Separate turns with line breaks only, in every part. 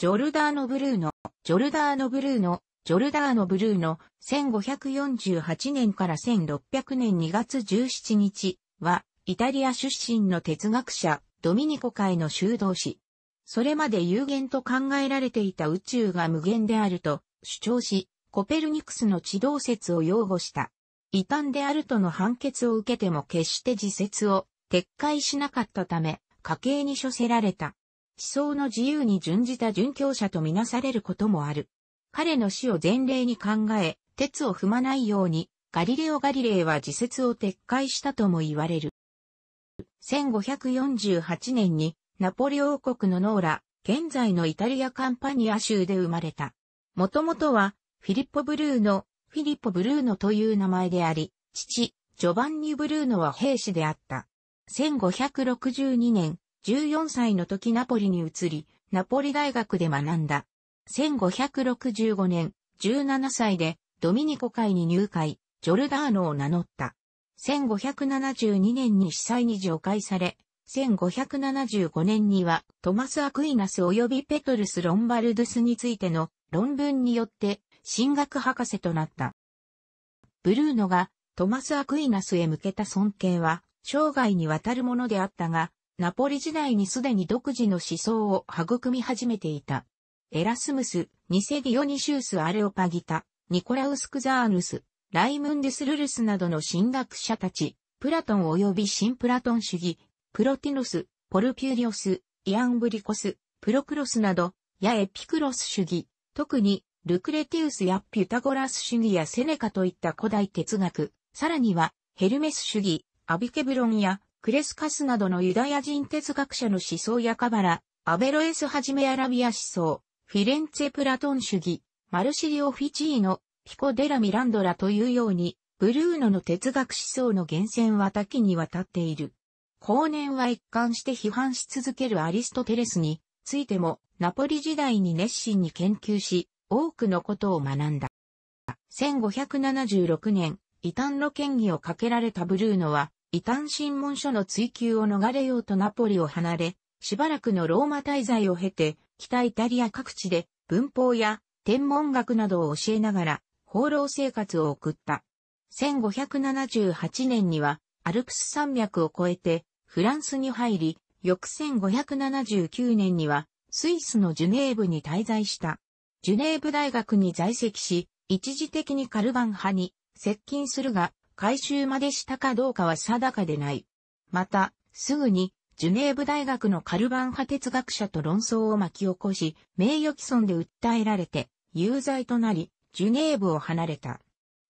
ジョルダーノブルーノ、ジョルダーノブルーノ、ジョルダーノブルーノ、1548年から1600年2月17日は、イタリア出身の哲学者、ドミニコ会の修道士。それまで有限と考えられていた宇宙が無限であると主張し、コペルニクスの地動説を擁護した。異端であるとの判決を受けても決して自説を撤回しなかったため、家計に処せられた。想の自由に準じた殉教者とみなされることもある。彼の死を前例に考え、鉄を踏まないように、ガリレオ・ガリレイは自説を撤回したとも言われる。1548年にナポレオ王国のノーラ、現在のイタリアカンパニア州で生まれた。もともとはフィリッポ・ブルーノ、フィリッポ・ブルーノという名前であり、父、ジョバンニ・ブルーノは兵士であった。1562年、14歳の時ナポリに移り、ナポリ大学で学んだ。1565年、17歳でドミニコ会に入会、ジョルダーノを名乗った。1572年に司祭に除外され、1575年にはトマス・アクイナス及びペトルス・ロンバルドゥスについての論文によって進学博士となった。ブルーノがトマス・アクイナスへ向けた尊敬は生涯にわたるものであったが、ナポリ時代にすでに独自の思想を育み始めていた。エラスムス、ニセディオニシウス・アレオパギタ、ニコラウス・クザーヌス、ライムンデス・ルルスなどの神学者たち、プラトン及び新プラトン主義、プロティノス、ポルピュリオス、イアンブリコス、プロクロスなど、やエピクロス主義、特に、ルクレティウスやピュタゴラス主義やセネカといった古代哲学、さらには、ヘルメス主義、アビケブロンやクレスカスなどのユダヤ人哲学者の思想やカバラ、アベロエスはじめアラビア思想、フィレンツェプラトン主義、マルシリオ・フィチーノ、ピコ・デラ・ミランドラというように、ブルーノの哲学思想の源泉は多岐にわたっている。後年は一貫して批判し続けるアリストテレスについても、ナポリ時代に熱心に研究し、多くのことを学んだ。1576年、異端の権威をかけられたブルーノは、異端審問書の追求を逃れようとナポリを離れ、しばらくのローマ滞在を経て、北イタリア各地で文法や天文学などを教えながら、放浪生活を送った。1578年には、アルプス山脈を越えて、フランスに入り、翌1579年には、スイスのジュネーブに滞在した。ジュネーブ大学に在籍し、一時的にカルバン派に接近するが、回収までしたかどうかは定かでない。また、すぐに、ジュネーブ大学のカルバン派哲学者と論争を巻き起こし、名誉毀損で訴えられて、有罪となり、ジュネーブを離れた。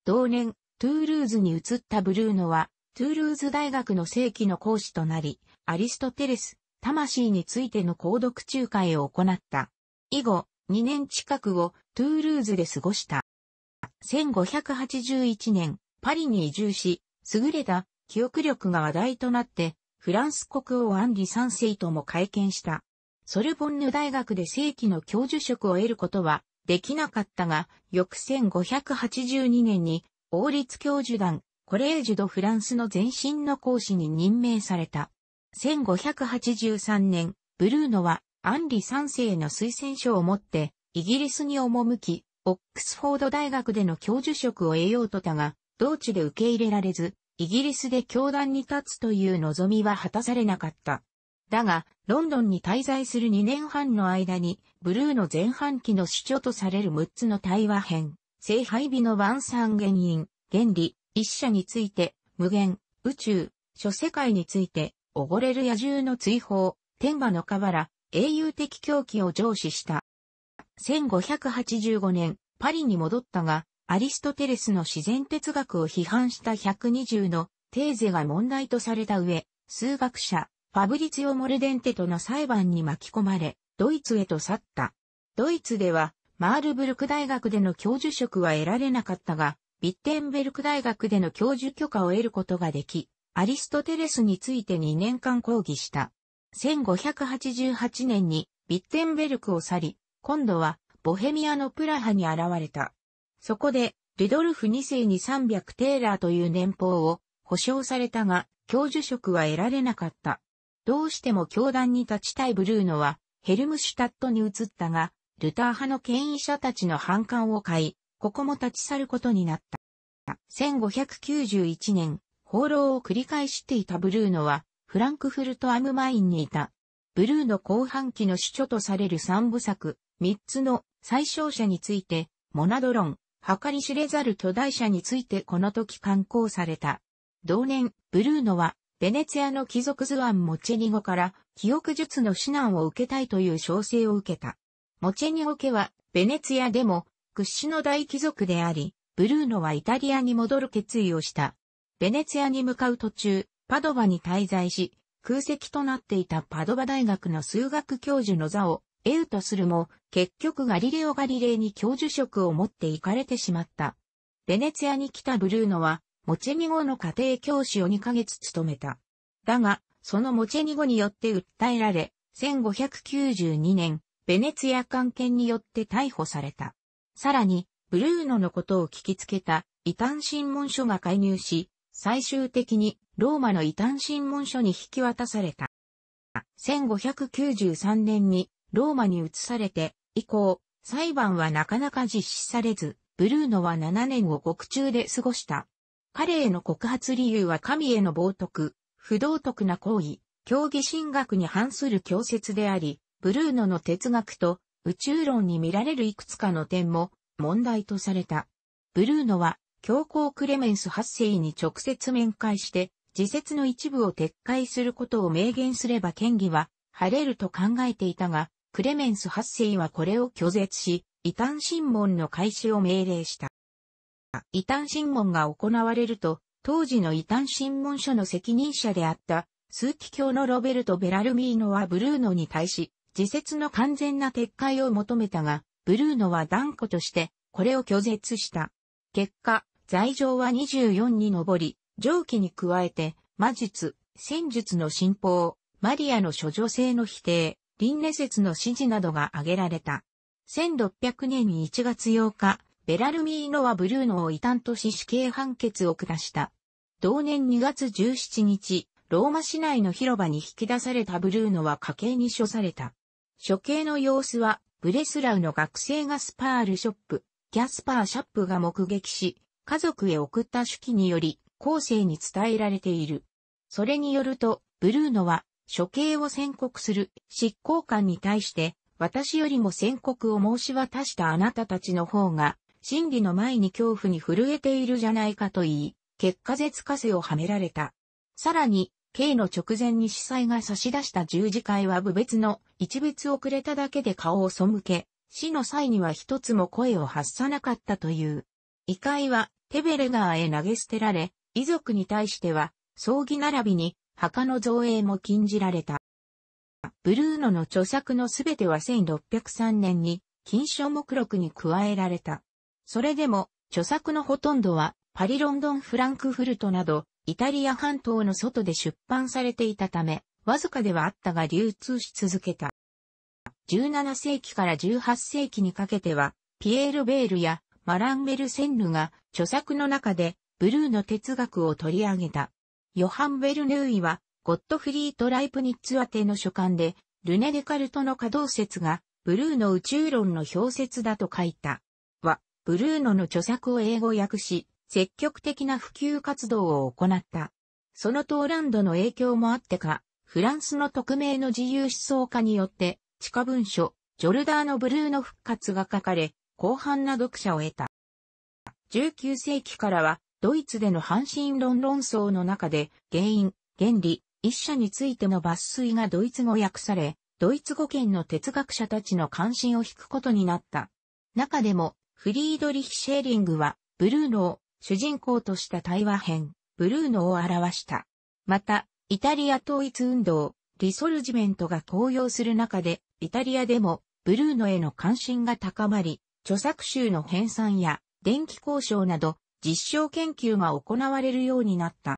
同年、トゥールーズに移ったブルーノは、トゥールーズ大学の正規の講師となり、アリストテレス、魂についての講読仲介を行った。以後、2年近くをトゥールーズで過ごした。1581年、パリに移住し、優れた記憶力が話題となって、フランス国王アンリ3世とも会見した。ソルボンヌ大学で正規の教授職を得ることはできなかったが、翌1582年に王立教授団コレージュド・フランスの前身の講師に任命された。1583年、ブルーノはアンリ3世の推薦書を持ってイギリスに赴き、オックスフォード大学での教授職を得ようとたが、同地で受け入れられず、イギリスで教団に立つという望みは果たされなかった。だが、ロンドンに滞在する2年半の間に、ブルーの前半期の主張とされる6つの対話編、聖杯日の晩餐原因、原理、一社について、無限、宇宙、諸世界について、溺れる野獣の追放、天馬の河原、英雄的狂気を上司した。1585年、パリに戻ったが、アリストテレスの自然哲学を批判した120のテーゼが問題とされた上、数学者、ファブリツィオ・モルデンテとの裁判に巻き込まれ、ドイツへと去った。ドイツでは、マールブルク大学での教授職は得られなかったが、ビッテンベルク大学での教授許可を得ることができ、アリストテレスについて2年間講義した。1588年にビッテンベルクを去り、今度はボヘミアのプラハに現れた。そこで、ルドルフ2世に300テーラーという年俸を保証されたが、教授職は得られなかった。どうしても教団に立ちたいブルーノは、ヘルムシュタットに移ったが、ルター派の権威者たちの反感を買い、ここも立ち去ることになった。1591年、放浪を繰り返していたブルーノは、フランクフルトアムマインにいた。ブルーノ後半期の主著とされる三部作、三つの最小者について、モナドロン、計り知れざる巨大者についてこの時刊行された。同年、ブルーノは、ベネツィアの貴族図案モチェニゴから、記憶術の指南を受けたいという召請を受けた。モチェニゴ家は、ベネツィアでも、屈指の大貴族であり、ブルーノはイタリアに戻る決意をした。ベネツィアに向かう途中、パドバに滞在し、空席となっていたパドバ大学の数学教授の座をエウトするも、結局ガリレオ・ガリレイに教授職を持って行かれてしまった。ベネツィアに来たブルーノは、モチェニゴの家庭教師を2ヶ月務めた。だが、そのモチェニゴによって訴えられ、1592年、ベネツィア官権によって逮捕された。さらに、ブルーノのことを聞きつけた異端審問書が介入し、最終的にローマの異端審問書に引き渡された。1593年にローマに移されて、以降、裁判はなかなか実施されず、ブルーノは7年を獄中で過ごした。彼への告発理由は神への冒涜、不道徳な行為、競技神学に反する教説であり、ブルーノの哲学と宇宙論に見られるいくつかの点も問題とされた。ブルーノは教皇クレメンス8世に直接面会して、自説の一部を撤回することを明言すれば権威は晴れると考えていたが、クレメンス8世はこれを拒絶し、異端審問の開始を命令した。異端審問が行われると、当時の異端審問書の責任者であった、数奇教のロベルト・ベラルミーノはブルーノに対し、自説の完全な撤回を求めたが、ブルーノは断固として、これを拒絶した。結果、罪状は24に上り、上記に加えて、魔術、戦術の信奉、マリアの諸女性の否定、輪廻説の指示などが挙げられた。1600年に1月8日、ベラルミーノはブルーノを異端とし死刑判決を下した。同年2月17日、ローマ市内の広場に引き出されたブルーノは家計に処された。処刑の様子は、ブレスラウの学生ガスパールショップ、ギャスパーシャップが目撃し、家族へ送った手記により、後世に伝えられている。それによると、ブルーノは処刑を宣告する執行官に対して、私よりも宣告を申し渡したあなたたちの方が、真理の前に恐怖に震えているじゃないかと言い、結果絶化せをはめられた。さらに、刑の直前に司祭が差し出した十字会は部別の一別をくれただけで顔を背け、死の際には一つも声を発さなかったという。遺骸はテベレ川へ投げ捨てられ、遺族に対しては、葬儀並びに墓の造営も禁じられた。ブルーノの著作のすべては1603年に禁書目録に加えられた。それでも著作のほとんどはパリロンドンフランクフルトなどイタリア半島の外で出版されていたため、わずかではあったが流通し続けた。17世紀から18世紀にかけては、ピエール・ベールやマランベル・センヌが著作の中でブルーの哲学を取り上げた。ヨハン・ベルヌーイは、ゴットフリート・ライプニッツ宛ての書簡で、ルネ・デカルトの稼働説が、ブルーの宇宙論の表説だと書いた。は、ブルーノの著作を英語訳し、積極的な普及活動を行った。そのトーランドの影響もあってか、フランスの匿名の自由思想家によって、地下文書、ジョルダーのブルーの復活が書かれ、広範な読者を得た。19世紀からは、ドイツでの半神論論争の中で、原因、原理、一者についての抜粋がドイツ語訳され、ドイツ語圏の哲学者たちの関心を引くことになった。中でも、フリードリヒ・シェーリングは、ブルーノを主人公とした対話編、ブルーノを表した。また、イタリア統一運動、リソルジメントが高揚する中で、イタリアでも、ブルーノへの関心が高まり、著作集の編纂や、電気交渉など、実証研究が行われるようになった。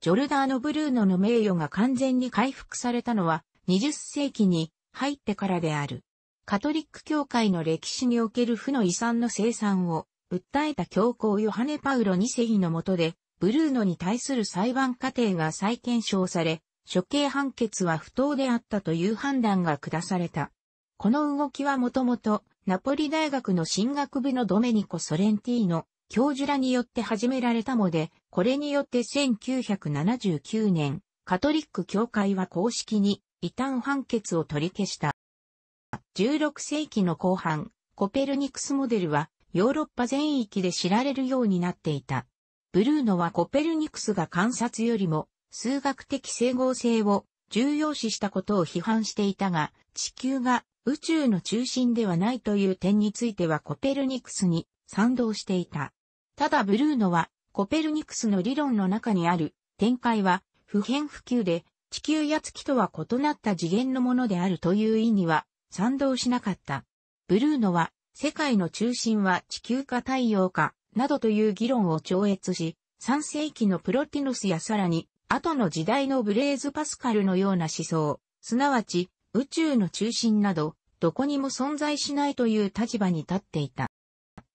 ジョルダーノ・ブルーノの名誉が完全に回復されたのは20世紀に入ってからである。カトリック教会の歴史における負の遺産の生産を訴えた教皇ヨハネ・パウロ2世の下で、ブルーノに対する裁判過程が再検証され、処刑判決は不当であったという判断が下された。この動きはもともとナポリ大学の進学部のドメニコ・ソレンティーノ教授らによって始められたので、これによって1979年、カトリック教会は公式に異端判決を取り消した。16世紀の後半、コペルニクスモデルはヨーロッパ全域で知られるようになっていた。ブルーノはコペルニクスが観察よりも数学的整合性を重要視したことを批判していたが、地球が宇宙の中心ではないという点についてはコペルニクスに賛同していた。ただブルーノは、コペルニクスの理論の中にある展開は不変不休で、地球や月とは異なった次元のものであるという意には賛同しなかった。ブルーノは、世界の中心は地球か太陽か、などという議論を超越し、3世紀のプロティノスやさらに、後の時代のブレーズ・パスカルのような思想、すなわち宇宙の中心など、どこにも存在しないという立場に立っていた。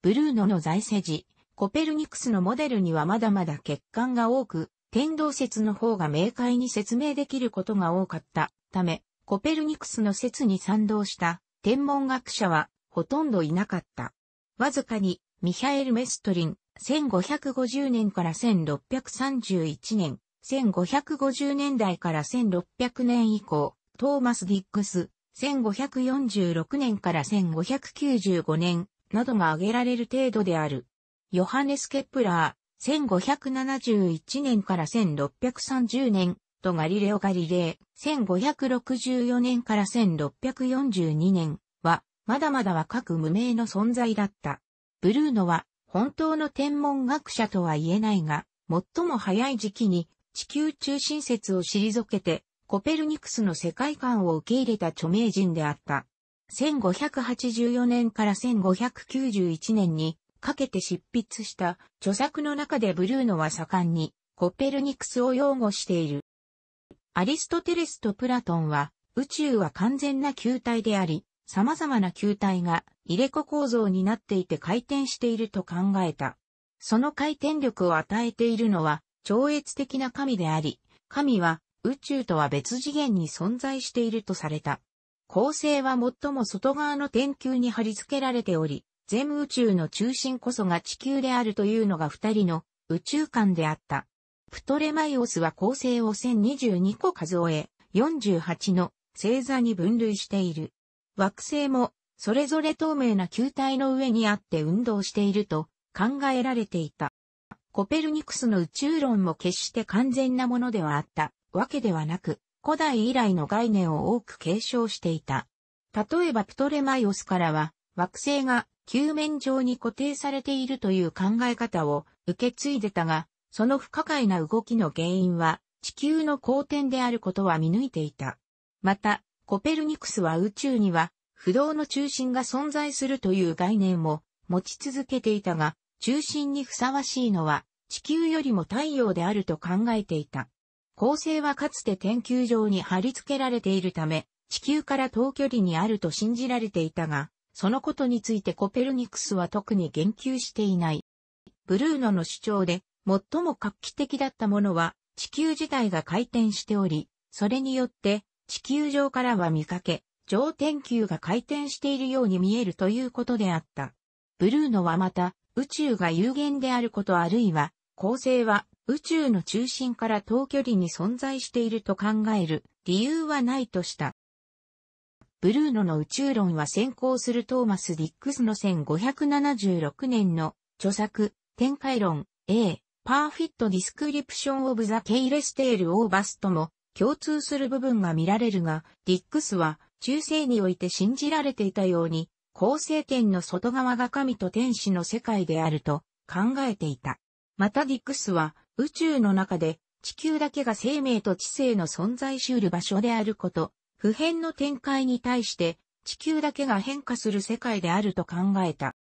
ブルーノの在世時、コペルニクスのモデルにはまだまだ欠陥が多く、天動説の方が明快に説明できることが多かったため、コペルニクスの説に賛同した天文学者はほとんどいなかった。わずかにミハエル・メストリン、1550年から1631年、1550年代から1600年以降、トーマス・ディックス、1546年から1595年、などが挙げられる程度である。ヨハネス・ケプラー、1571年から1630年、とガリレオ・ガリレイ、1564年から1642年は、まだまだ若く無名の存在だった。ブルーノは、本当の天文学者とは言えないが、最も早い時期に地球中心説を退けて、コペルニクスの世界観を受け入れた著名人であった。1584年から1591年にかけて執筆した著作の中でブルーノは盛んにコペルニクスを擁護している。アリストテレスとプラトンは宇宙は完全な球体であり、様々な球体が入れ子構造になっていて回転していると考えた。その回転力を与えているのは超越的な神であり、神は宇宙とは別次元に存在しているとされた。構成は最も外側の天球に貼り付けられており、全宇宙の中心こそが地球であるというのが二人の宇宙観であった。プトレマイオスは構成を1022個数え、48の星座に分類している。惑星も、それぞれ透明な球体の上にあって運動していると考えられていた。コペルニクスの宇宙論も決して完全なものではあったわけではなく、古代以来の概念を多く継承していた。例えばプトレマイオスからは、惑星が球面上に固定されているという考え方を受け継いでたが、その不可解な動きの原因は地球の公転であることは見抜いていた。また、コペルニクスは宇宙には不動の中心が存在するという概念も持ち続けていたが、中心にふさわしいのは地球よりも太陽であると考えていた。恒星はかつて研究場に貼り付けられているため、地球から遠距離にあると信じられていたが、そのことについてコペルニクスは特に言及していない。ブルーノの主張で、最も画期的だったものは、地球自体が回転しており、それによって、地球上からは見かけ、上天球が回転しているように見えるということであった。ブルーノはまた、宇宙が有限であることあるいは、恒星は宇宙の中心から遠距離に存在していると考える理由はないとした。ブルーノの宇宙論は先行するトーマス・ディックスの1576年の著作、展開論 A、パーフィット・ディスクリプション・オブ・ザ・ケイレステール・オーバスとも共通する部分が見られるが、ディックスは中世において信じられていたように、構成点の外側が神と天使の世界であると考えていた。またディックスは宇宙の中で地球だけが生命と知性の存在し得る場所であること、普遍の展開に対して地球だけが変化する世界であると考えた。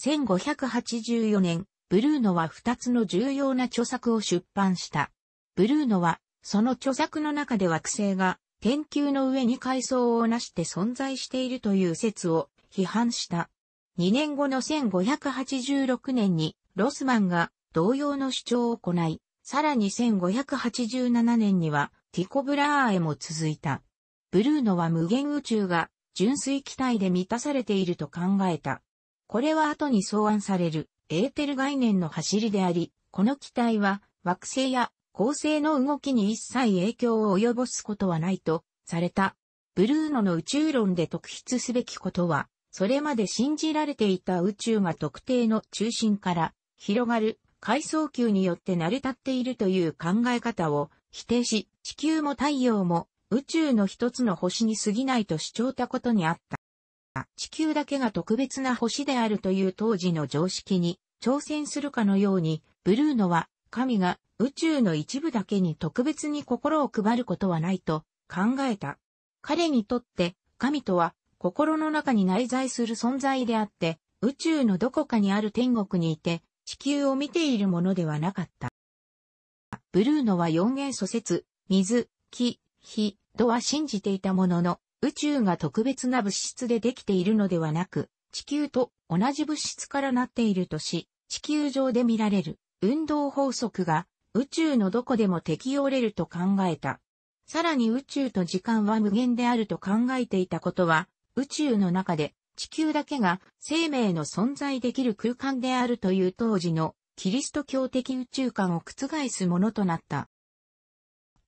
1584年、ブルーノは2つの重要な著作を出版した。ブルーノは、その著作の中で惑星が天球の上に階層をなして存在しているという説を批判した。2年後の1586年にロスマンが同様の主張を行い、さらに1587年にはティコブラーへも続いた。ブルーノは無限宇宙が純粋気体で満たされていると考えた。これは後に草案されるエーテル概念の走りであり、この気体は惑星や恒星の動きに一切影響を及ぼすことはないとされた。ブルーノの宇宙論で特筆すべきことは、それまで信じられていた宇宙が特定の中心から広がる階層級によって成り立っているという考え方を否定し、地球も太陽も宇宙の一つの星に過ぎないと主張たことにあった。地球だけが特別な星であるという当時の常識に挑戦するかのように、ブルーノは神が宇宙の一部だけに特別に心を配ることはないと考えた。彼にとって神とは心の中に内在する存在であって、宇宙のどこかにある天国にいて、地球を見ているものではなかった。ブルーノは四元素説、水、木、火、土は信じていたものの、宇宙が特別な物質でできているのではなく、地球と同じ物質からなっているとし、地球上で見られる運動法則が宇宙のどこでも適用れると考えた。さらに宇宙と時間は無限であると考えていたことは、宇宙の中で地球だけが生命の存在できる空間であるという当時のキリスト教的宇宙観を覆すものとなった。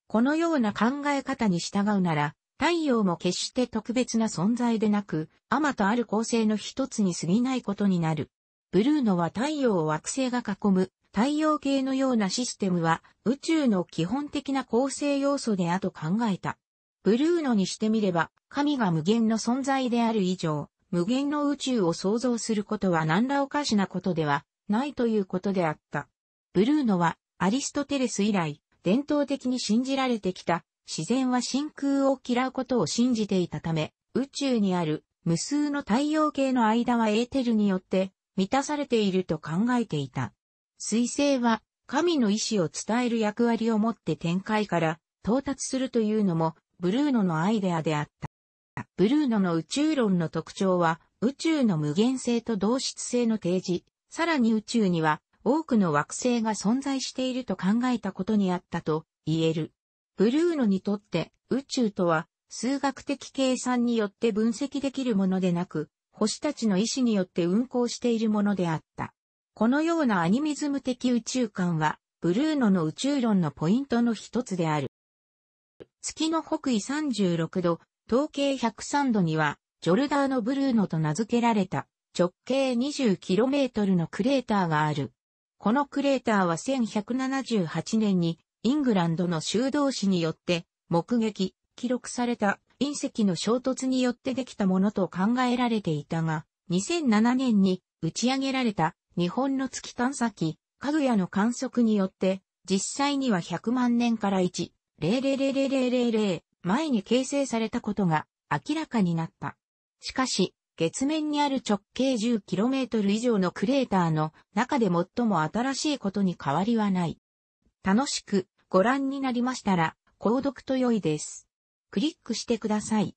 このような考え方に従うなら、太陽も決して特別な存在でなく、あまたある構成の一つに過ぎないことになる。ブルーノは太陽を惑星が囲む太陽系のようなシステムは宇宙の基本的な構成要素であと考えた。ブルーノにしてみれば、神が無限の存在である以上、無限の宇宙を創造することは何らおかしなことではないということであった。ブルーノはアリストテレス以来、伝統的に信じられてきた自然は真空を嫌うことを信じていたため、宇宙にある無数の太陽系の間はエーテルによって満たされていると考えていた。水星は神の意志を伝える役割を持って展開から到達するというのもブルーノのアイデアであった。ブルーノの宇宙論の特徴は、宇宙の無限性と同質性の提示、さらに宇宙には多くの惑星が存在していると考えたことにあったと言える。ブルーノにとって宇宙とは数学的計算によって分析できるものでなく、星たちの意志によって運行しているものであった。このようなアニミズム的宇宙観は、ブルーノの宇宙論のポイントの一つである。月の北緯36度、統計103度には、ジョルダーノ・ブルーノと名付けられた直径 20km のクレーターがある。このクレーターは1178年にイングランドの修道士によって目撃、記録された隕石の衝突によってできたものと考えられていたが、2007年に打ち上げられた日本の月探査機、かぐやの観測によって、実際には100万年から1、0000000前に形成されたことが明らかになった。しかし、月面にある直径 10km 以上のクレーターの中で最も新しいことに変わりはない。楽しくご覧になりましたら、購読と良いです。クリックしてください。